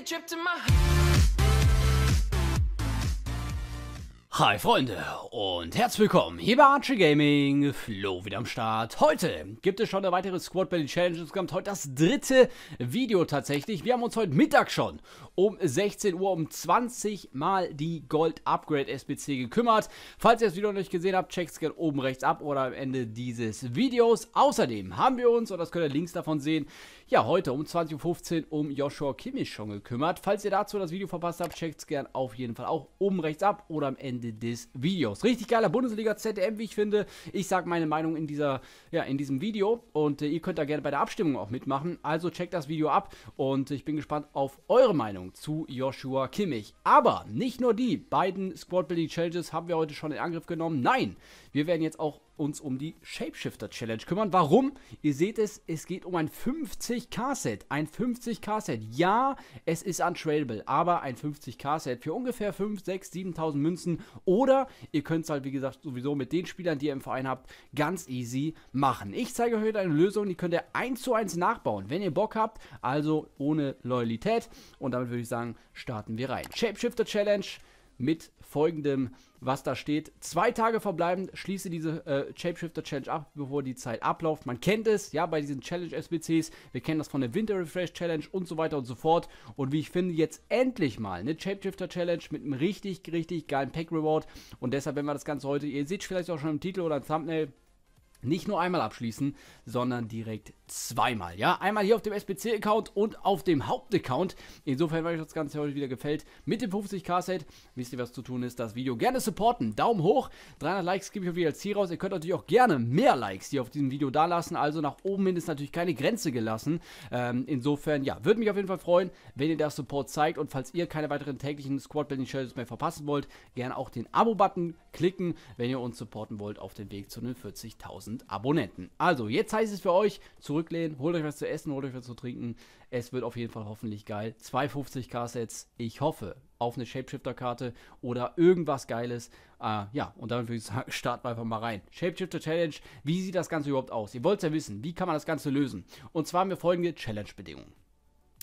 a trip to my Hi Freunde und herzlich willkommen hier bei Archie Gaming, Flo wieder am Start. Heute gibt es schon eine weitere Squad Battle Challenge, insgesamt heute das dritte Video tatsächlich. Wir haben uns heute Mittag schon um 16 Uhr um 20 mal die Gold Upgrade SBC gekümmert. Falls ihr das Video noch nicht gesehen habt, checkt es gerne oben rechts ab oder am Ende dieses Videos. Außerdem haben wir uns, und das könnt ihr links davon sehen, ja heute um 20.15 Uhr um Joshua Kimmich schon gekümmert. Falls ihr dazu das Video verpasst habt, checkt es gerne auf jeden Fall auch oben rechts ab oder am Ende des Videos. Richtig geiler Bundesliga ZDM, wie ich finde. Ich sage meine Meinung in, dieser, ja, in diesem Video und äh, ihr könnt da gerne bei der Abstimmung auch mitmachen. Also checkt das Video ab und ich bin gespannt auf eure Meinung zu Joshua Kimmich. Aber nicht nur die beiden Squad Building Challenges haben wir heute schon in Angriff genommen. Nein, wir werden jetzt auch uns um die Shapeshifter Challenge kümmern. Warum? Ihr seht es, es geht um ein 50k-Set. Ein 50k-Set. Ja, es ist untradable, aber ein 50k-Set für ungefähr 5, 6, 7.000 Münzen. Oder ihr könnt es halt, wie gesagt, sowieso mit den Spielern, die ihr im Verein habt, ganz easy machen. Ich zeige euch heute eine Lösung, die könnt ihr 1 zu 1 nachbauen, wenn ihr Bock habt. Also ohne Loyalität. Und damit würde ich sagen, starten wir rein. Shapeshifter Challenge mit folgendem, was da steht. Zwei Tage verbleibend, schließe diese äh, Shapeshifter Challenge ab, bevor die Zeit abläuft. Man kennt es, ja, bei diesen Challenge-SBCs. Wir kennen das von der Winter Refresh Challenge und so weiter und so fort. Und wie ich finde, jetzt endlich mal eine Shapeshifter Challenge mit einem richtig, richtig geilen Pack Reward. Und deshalb, wenn wir das Ganze heute, ihr seht es vielleicht auch schon im Titel oder im Thumbnail, nicht nur einmal abschließen, sondern direkt zweimal. Ja, einmal hier auf dem SBC-Account und auf dem Hauptaccount. Insofern, weil euch das Ganze heute wieder gefällt, mit dem 50k-Set, wisst ihr, was zu tun ist, das Video gerne supporten. Daumen hoch, 300 Likes gebe ich wieder als Ziel raus. Ihr könnt natürlich auch gerne mehr Likes hier auf diesem Video dalassen. Also nach oben hin ist natürlich keine Grenze gelassen. Ähm, insofern, ja, würde mich auf jeden Fall freuen, wenn ihr das Support zeigt. Und falls ihr keine weiteren täglichen Squad-Building-Challenges mehr verpassen wollt, gerne auch den Abo-Button klicken, wenn ihr uns supporten wollt auf dem Weg zu den 40.000 Abonnenten. Also, jetzt heißt es für euch, zurücklehnen, holt euch was zu essen, holt euch was zu trinken. Es wird auf jeden Fall hoffentlich geil. 250k Sets, ich hoffe, auf eine Shapeshifter-Karte oder irgendwas Geiles. Äh, ja, und damit würde ich sagen, starten wir einfach mal rein. Shapeshifter Challenge, wie sieht das Ganze überhaupt aus? Ihr wollt es ja wissen, wie kann man das Ganze lösen? Und zwar haben wir folgende Challenge-Bedingungen.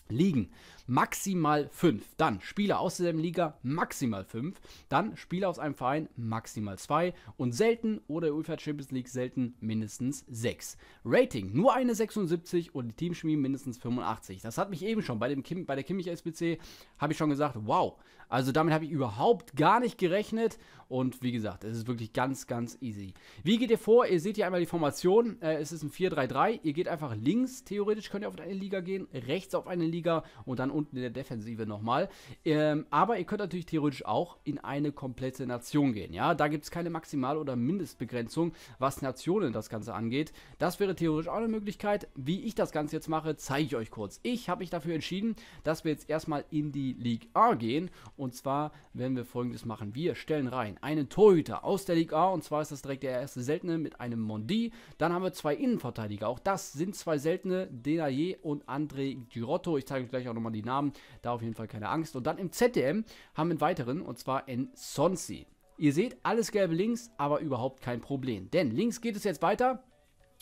Ligen maximal 5, Dann Spieler aus derselben Liga maximal 5, Dann Spieler aus einem Verein maximal 2 Und selten oder UEFA Champions League selten mindestens 6. Rating nur eine 76 und die Teamchemie mindestens 85. Das hat mich eben schon bei, dem Kim, bei der Kimmich SBC, habe ich schon gesagt, wow, also damit habe ich überhaupt gar nicht gerechnet. Und wie gesagt, es ist wirklich ganz, ganz easy. Wie geht ihr vor? Ihr seht hier einmal die Formation. Äh, es ist ein 4-3-3. Ihr geht einfach links, theoretisch könnt ihr auf eine Liga gehen, rechts auf eine Liga und dann unten in der Defensive nochmal. Ähm, aber ihr könnt natürlich theoretisch auch in eine komplette Nation gehen. Ja, da gibt es keine Maximal- oder Mindestbegrenzung, was Nationen das Ganze angeht. Das wäre theoretisch auch eine Möglichkeit. Wie ich das Ganze jetzt mache, zeige ich euch kurz. Ich habe mich dafür entschieden, dass wir jetzt erstmal in die League A gehen und zwar werden wir folgendes machen. Wir stellen rein einen Torhüter aus der Liga A. Und zwar ist das direkt der erste Seltene mit einem Mondi. Dann haben wir zwei Innenverteidiger. Auch das sind zwei Seltene. Denayer und André Girotto. Ich zeige euch gleich auch nochmal die Namen. Da auf jeden Fall keine Angst. Und dann im ZDM haben wir einen weiteren. Und zwar in Sonsi. Ihr seht, alles gelbe links, aber überhaupt kein Problem. Denn links geht es jetzt weiter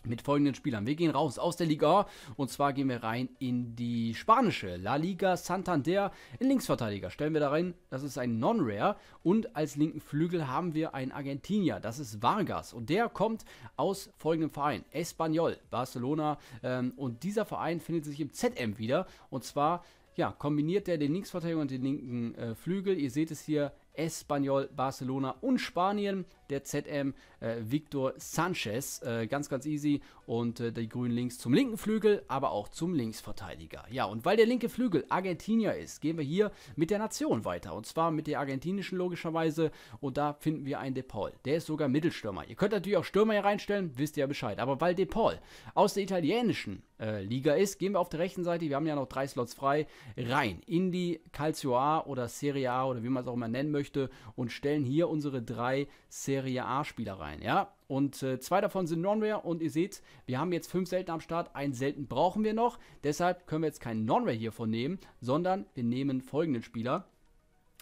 mit folgenden Spielern. Wir gehen raus aus der Liga und zwar gehen wir rein in die spanische La Liga Santander in Linksverteidiger. Stellen wir da rein, das ist ein Non-Rare und als linken Flügel haben wir einen Argentinier, das ist Vargas und der kommt aus folgendem Verein, Espanyol, Barcelona ähm, und dieser Verein findet sich im ZM wieder und zwar ja, kombiniert der den Linksverteidiger und den linken äh, Flügel. Ihr seht es hier, Espanyol, Barcelona und Spanien. Der ZM äh, Victor Sanchez, äh, ganz, ganz easy. Und äh, die grünen Links zum linken Flügel, aber auch zum Linksverteidiger. Ja, und weil der linke Flügel Argentinier ist, gehen wir hier mit der Nation weiter. Und zwar mit der argentinischen logischerweise. Und da finden wir einen De Paul. Der ist sogar Mittelstürmer. Ihr könnt natürlich auch Stürmer hier reinstellen, wisst ihr ja Bescheid. Aber weil De Paul aus der italienischen äh, Liga ist. Gehen wir auf der rechten Seite, wir haben ja noch drei Slots frei, rein in die Calcio A oder Serie A oder wie man es auch immer nennen möchte und stellen hier unsere drei Serie A-Spieler rein. Ja, und äh, zwei davon sind Non-Rare und ihr seht, wir haben jetzt fünf selten am Start, einen selten brauchen wir noch. Deshalb können wir jetzt keinen Non-Rare hiervon nehmen, sondern wir nehmen folgenden Spieler.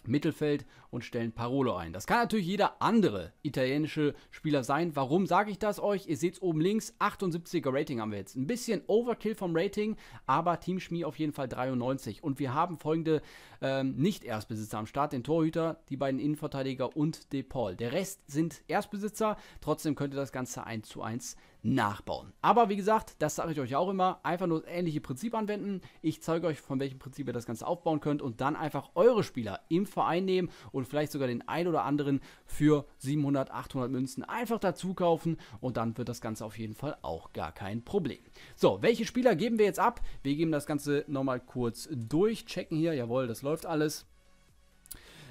Mittelfeld und stellen Parolo ein. Das kann natürlich jeder andere italienische Spieler sein. Warum sage ich das euch? Ihr seht es oben links, 78er Rating haben wir jetzt. Ein bisschen Overkill vom Rating, aber Team Schmie auf jeden Fall 93. Und wir haben folgende ähm, Nicht-Erstbesitzer am Start, den Torhüter, die beiden Innenverteidiger und De Paul. Der Rest sind Erstbesitzer, trotzdem könnte das Ganze 1 zu 1 nachbauen. Aber wie gesagt, das sage ich euch auch immer, einfach nur das ähnliche Prinzip anwenden. Ich zeige euch, von welchem Prinzip ihr das Ganze aufbauen könnt und dann einfach eure Spieler im Verein nehmen und vielleicht sogar den ein oder anderen für 700, 800 Münzen einfach dazu kaufen und dann wird das Ganze auf jeden Fall auch gar kein Problem. So, welche Spieler geben wir jetzt ab? Wir geben das Ganze nochmal kurz durch, checken hier, jawohl, das läuft alles.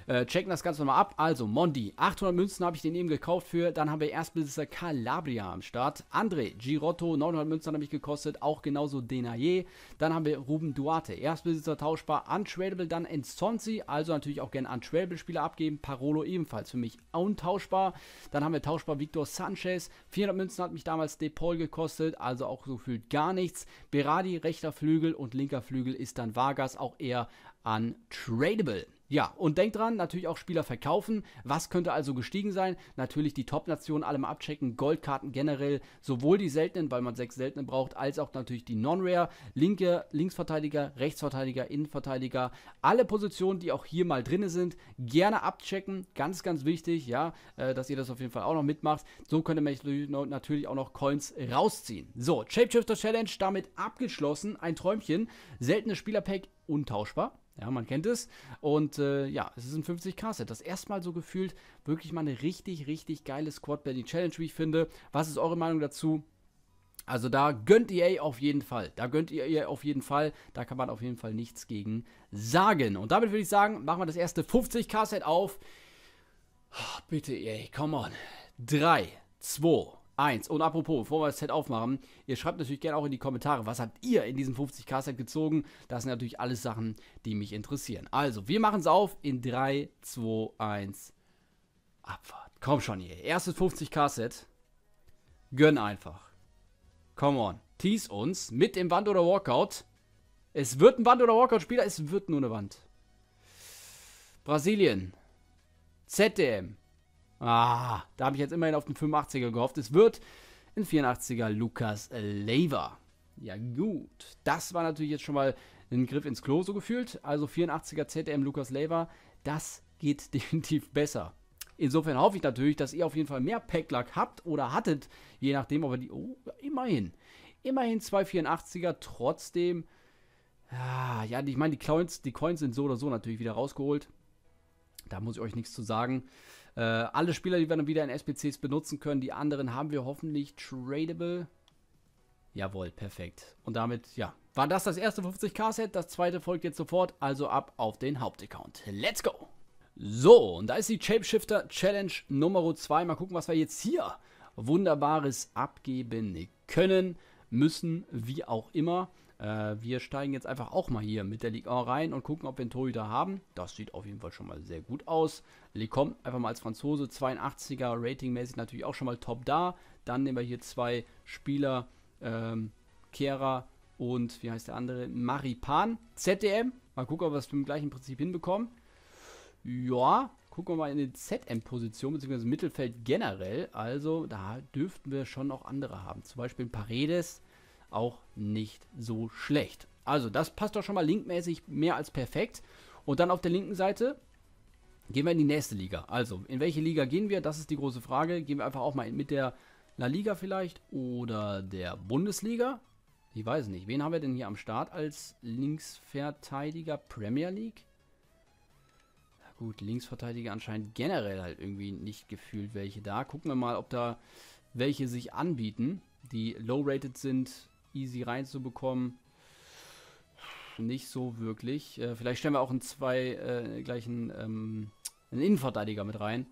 Äh, checken das Ganze nochmal ab. Also, Mondi, 800 Münzen habe ich den eben gekauft für. Dann haben wir Erstbesitzer Calabria am Start. André Girotto, 900 Münzen habe ich gekostet. Auch genauso Denayer. Dann haben wir Ruben Duarte, Erstbesitzer tauschbar. Untradable, dann Enzonzi. Also natürlich auch gerne Untradable Spieler abgeben. Parolo ebenfalls für mich untauschbar. Dann haben wir tauschbar Victor Sanchez. 400 Münzen hat mich damals Depol gekostet. Also auch so fühlt gar nichts. Berardi, rechter Flügel und linker Flügel ist dann Vargas. Auch eher untradable. Ja, und denkt dran, natürlich auch Spieler verkaufen. Was könnte also gestiegen sein? Natürlich die Top-Nationen alle mal abchecken, Goldkarten generell, sowohl die seltenen, weil man sechs seltene braucht, als auch natürlich die Non-Rare, linke, Linksverteidiger, Rechtsverteidiger, Innenverteidiger, alle Positionen, die auch hier mal drin sind, gerne abchecken. Ganz, ganz wichtig, ja, äh, dass ihr das auf jeden Fall auch noch mitmacht. So könnt ihr natürlich auch noch Coins rausziehen. So, Shapeshifter Challenge damit abgeschlossen. Ein Träumchen. Seltenes Spielerpack untauschbar. Ja, man kennt es. Und äh, ja, es ist ein 50k-Set. Das erstmal so gefühlt wirklich mal eine richtig, richtig geile Squad Belly Challenge, wie ich finde. Was ist eure Meinung dazu? Also da gönnt EA auf jeden Fall. Da gönnt ihr ihr auf jeden Fall. Da kann man auf jeden Fall nichts gegen sagen. Und damit würde ich sagen, machen wir das erste 50k-Set auf. Oh, bitte EA, come on. 3, 2, 1. Und apropos, bevor wir das Set aufmachen, ihr schreibt natürlich gerne auch in die Kommentare, was habt ihr in diesem 50k-Set gezogen? Das sind natürlich alles Sachen, die mich interessieren. Also, wir machen es auf in 3, 2, 1. Abfahrt. Komm schon hier. Erstes 50k-Set. Gönn einfach. Come on. Tease uns mit dem Wand- oder Walkout. Es wird ein Wand- oder Walkout-Spieler. Es wird nur eine Wand. Brasilien. ZDM. Ah, da habe ich jetzt immerhin auf den 85er gehofft. Es wird ein 84er Lukas Lever. Ja gut, das war natürlich jetzt schon mal ein Griff ins Klo so gefühlt. Also 84er ZM Lukas Lever, das geht definitiv besser. Insofern hoffe ich natürlich, dass ihr auf jeden Fall mehr Packluck habt oder hattet, je nachdem, aber die, oh, immerhin. Immerhin 284er, trotzdem, ah, ja, ich meine, die Coins, die Coins sind so oder so natürlich wieder rausgeholt. Da muss ich euch nichts zu sagen. Äh, alle Spieler, die wir dann wieder in SPCs benutzen können, die anderen haben wir hoffentlich tradable. Jawohl, perfekt. Und damit, ja, war das das erste 50k-Set. Das zweite folgt jetzt sofort, also ab auf den Hauptaccount. Let's go! So, und da ist die Shapeshifter Challenge Nummer 2. Mal gucken, was wir jetzt hier Wunderbares abgeben können, müssen, wie auch immer. Äh, wir steigen jetzt einfach auch mal hier mit der Ligue 1 rein und gucken, ob wir einen Torhüter haben. Das sieht auf jeden Fall schon mal sehr gut aus. Lecom einfach mal als Franzose, 82er, ratingmäßig natürlich auch schon mal top da. Dann nehmen wir hier zwei Spieler, ähm, Kehrer und wie heißt der andere? Maripan, ZDM. Mal gucken, ob wir es mit dem gleichen Prinzip hinbekommen. Ja, gucken wir mal in die ZM-Position, beziehungsweise Mittelfeld generell. Also, da dürften wir schon noch andere haben. Zum Beispiel Paredes, auch nicht so schlecht. Also das passt doch schon mal linkmäßig mehr als perfekt. Und dann auf der linken Seite gehen wir in die nächste Liga. Also in welche Liga gehen wir? Das ist die große Frage. Gehen wir einfach auch mal mit der La Liga vielleicht oder der Bundesliga. Ich weiß nicht. Wen haben wir denn hier am Start als Linksverteidiger Premier League? Na gut, Linksverteidiger anscheinend generell halt irgendwie nicht gefühlt welche da. Gucken wir mal, ob da welche sich anbieten, die low-rated sind easy reinzubekommen. Nicht so wirklich. Äh, vielleicht stellen wir auch einen zwei äh, gleichen ähm, einen Innenverteidiger mit rein.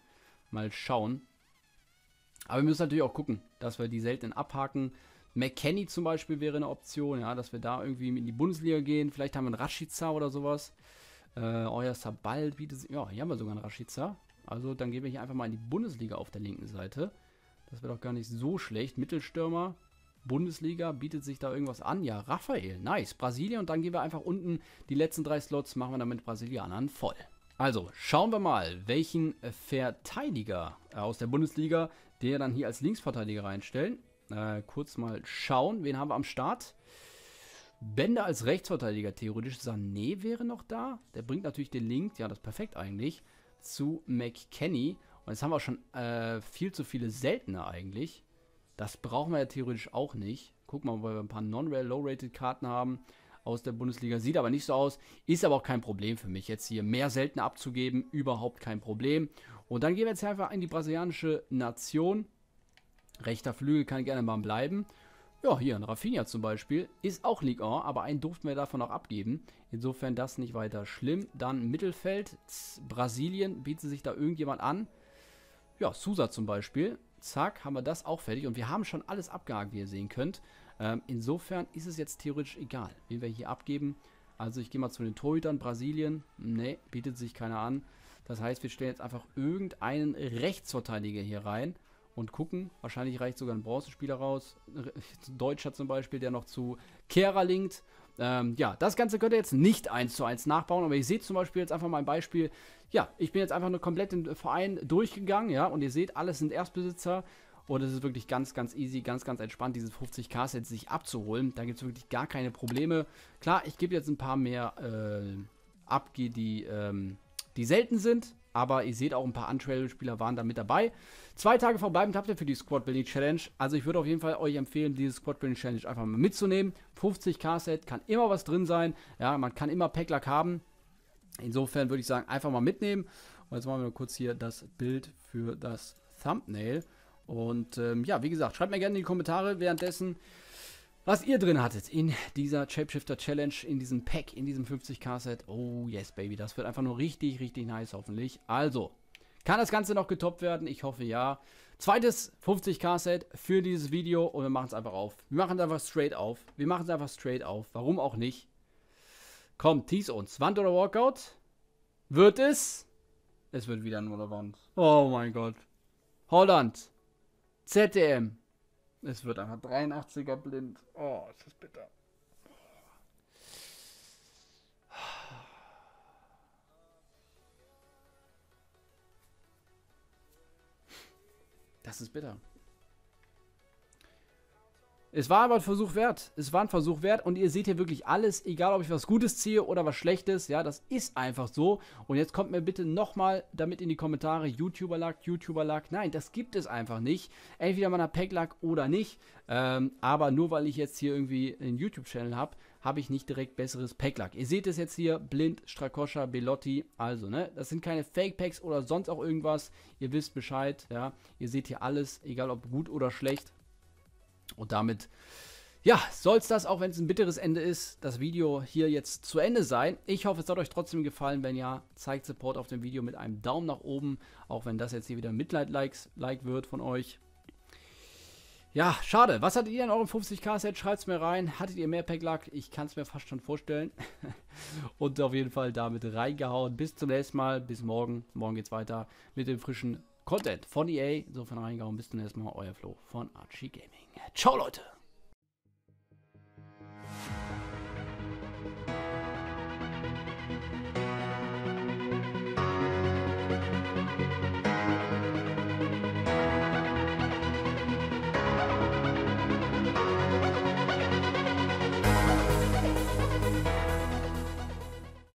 Mal schauen. Aber wir müssen natürlich auch gucken, dass wir die seltenen abhaken. McKenny zum Beispiel wäre eine Option, ja, dass wir da irgendwie in die Bundesliga gehen. Vielleicht haben wir einen Rashica oder sowas. Äh, euer Sabal bietet sich. Ja, hier haben wir sogar einen Rashica. Also dann gehen wir hier einfach mal in die Bundesliga auf der linken Seite. Das wäre doch gar nicht so schlecht. Mittelstürmer Bundesliga, bietet sich da irgendwas an? Ja, Raphael, nice. Brasilien und dann gehen wir einfach unten die letzten drei Slots, machen wir dann mit Brasilianern voll. Also schauen wir mal, welchen Verteidiger äh, aus der Bundesliga der dann hier als Linksverteidiger reinstellen. Äh, kurz mal schauen, wen haben wir am Start? Bender als Rechtsverteidiger, theoretisch Sané wäre noch da. Der bringt natürlich den Link, ja das ist perfekt eigentlich, zu McKenny. Und jetzt haben wir schon äh, viel zu viele Seltene eigentlich. Das brauchen wir ja theoretisch auch nicht. Guck mal, weil wir ein paar Non-Rare, Low-Rated-Karten haben aus der Bundesliga. Sieht aber nicht so aus. Ist aber auch kein Problem für mich, jetzt hier mehr selten abzugeben. Überhaupt kein Problem. Und dann gehen wir jetzt einfach in die brasilianische Nation. Rechter Flügel kann gerne mal bleiben. Ja, hier ein Rafinha zum Beispiel. Ist auch Ligue 1, aber einen durften wir davon auch abgeben. Insofern das nicht weiter schlimm. Dann Mittelfeld. Brasilien bietet sich da irgendjemand an. Ja, Sousa zum Beispiel. Zack, haben wir das auch fertig. Und wir haben schon alles abgehakt, wie ihr sehen könnt. Ähm, insofern ist es jetzt theoretisch egal, wen wir hier abgeben. Also ich gehe mal zu den Torhütern. Brasilien, ne, bietet sich keiner an. Das heißt, wir stellen jetzt einfach irgendeinen Rechtsverteidiger hier rein und gucken. Wahrscheinlich reicht sogar ein Bronzespieler raus. Ein Deutscher zum Beispiel, der noch zu Kehrer linkt. Ähm, ja, das Ganze könnt ihr jetzt nicht eins zu eins nachbauen, aber ihr seht zum Beispiel jetzt einfach mal ein Beispiel. Ja, ich bin jetzt einfach nur komplett den Verein durchgegangen, ja, und ihr seht, alles sind Erstbesitzer und es ist wirklich ganz, ganz easy, ganz, ganz entspannt, diese 50 k sets sich abzuholen. Da gibt es wirklich gar keine Probleme. Klar, ich gebe jetzt ein paar mehr äh, ab, die, ähm, die selten sind. Aber ihr seht auch, ein paar untrail spieler waren da mit dabei. Zwei Tage verbleibend habt ihr für die Squad Building Challenge. Also ich würde auf jeden Fall euch empfehlen, diese Squad Building Challenge einfach mal mitzunehmen. 50k-Set kann immer was drin sein. Ja, man kann immer Packlack haben. Insofern würde ich sagen, einfach mal mitnehmen. Und jetzt machen wir kurz hier das Bild für das Thumbnail. Und ähm, ja, wie gesagt, schreibt mir gerne in die Kommentare währenddessen, was ihr drin hattet in dieser Shapeshifter Challenge, in diesem Pack, in diesem 50k-Set. Oh yes, Baby, das wird einfach nur richtig, richtig nice hoffentlich. Also, kann das Ganze noch getoppt werden? Ich hoffe ja. Zweites 50k-Set für dieses Video und wir machen es einfach auf. Wir machen es einfach straight auf. Wir machen es einfach straight auf. Warum auch nicht? Komm, tease uns. Wand oder Walkout? Wird es? Es wird wieder nur der Wand. Oh mein Gott. Holland. ZDM. Es wird einfach 83er blind. Oh, ist das bitter. Das ist bitter. Es war aber ein Versuch wert. Es war ein Versuch wert und ihr seht hier wirklich alles, egal ob ich was Gutes ziehe oder was Schlechtes. Ja, das ist einfach so. Und jetzt kommt mir bitte nochmal damit in die Kommentare, YouTuber-Luck, YouTuber-Luck. Nein, das gibt es einfach nicht. Entweder man hat Pack-Luck oder nicht. Ähm, aber nur weil ich jetzt hier irgendwie einen YouTube-Channel habe, habe ich nicht direkt besseres Pack Packlack. Ihr seht es jetzt hier, Blind, Strakoscha, Belotti, also, ne, das sind keine Fake-Packs oder sonst auch irgendwas, ihr wisst Bescheid, ja, ihr seht hier alles, egal ob gut oder schlecht, und damit, ja, soll es das, auch wenn es ein bitteres Ende ist, das Video hier jetzt zu Ende sein. Ich hoffe, es hat euch trotzdem gefallen. Wenn ja, zeigt Support auf dem Video mit einem Daumen nach oben, auch wenn das jetzt hier wieder Mitleid-Like wird von euch. Ja, schade. Was hattet ihr in eurem 50k-Set? Schreibt es mir rein. Hattet ihr mehr Packlack? Ich kann es mir fast schon vorstellen. Und auf jeden Fall damit reingehauen. Bis zum nächsten Mal. Bis morgen. Morgen geht's weiter mit dem frischen Content von EA. Insofern reingehauen. Bis zum nächsten Mal. Euer Flo von Archie Gaming. Ciao, Leute.